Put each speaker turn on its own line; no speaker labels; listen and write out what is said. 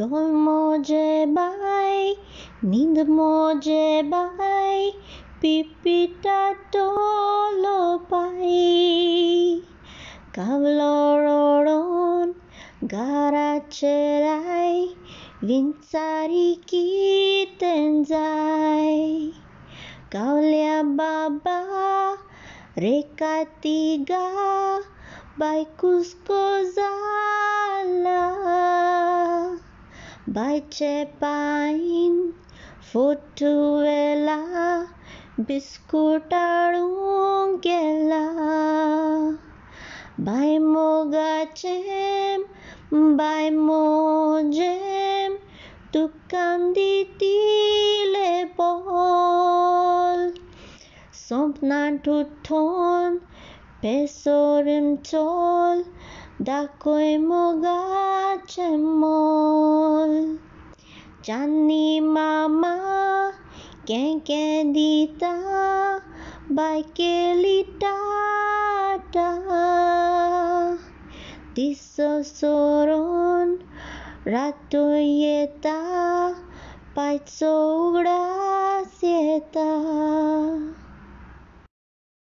दौड़ मौजे बाई नींद मौजे बाई पिपिटा टोलो पाई kavlororon garacherai vintsari kitenzai kaulia baba reka tiga baikus kozai Baiche pain ফুটুয়েলা বিস্কুটাড়ুং গেলা বাই মো গাছে বাই মো যে তুকান দিতিলে পল সপনা ঠুঠন পেসরিম চল ডাকই মো গাছে মল জানি মামা কে কে দিতা বাইকে বাইকেলিটা সরণ ৰাতৈয়ে তা উড়া সেতা